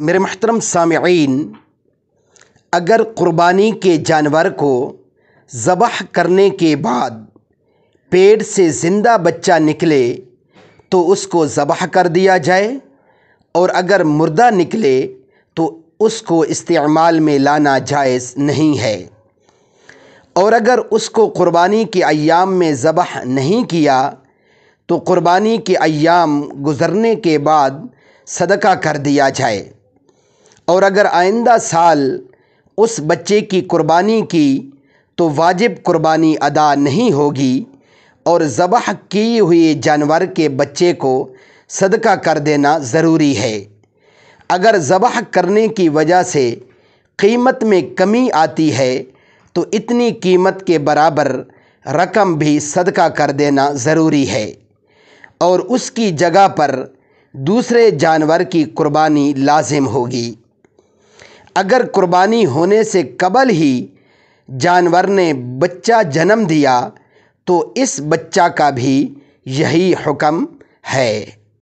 मेरे महतरम सामीन अगर क़ुरबानी के जानवर को ज़बह करने के बाद पेट से ज़िंदा बच्चा निकले तो उसको ज़बह कर दिया जाए और अगर मुर्दा निकले तो उसको इस्तेमाल में लाना जायज़ नहीं है और अगर उसको क़ुरबानी के अयाम में ज़बह नहीं किया तो क़ुरबानी के अयाम गुज़रने के बाद सदका कर दिया जाए और अगर आइंदा साल उस बच्चे की कुर्बानी की तो वाजिब कुर्बानी अदा नहीं होगी और ज़बह किए हुए जानवर के बच्चे को सदका कर देना ज़रूरी है अगर ज़बह करने की वजह से कीमत में कमी आती है तो इतनी कीमत के बराबर रकम भी सदका कर देना ज़रूरी है और उसकी जगह पर दूसरे जानवर की कुर्बानी लाजिम होगी अगर कुर्बानी होने से कबल ही जानवर ने बच्चा जन्म दिया तो इस बच्चा का भी यही हुक्म है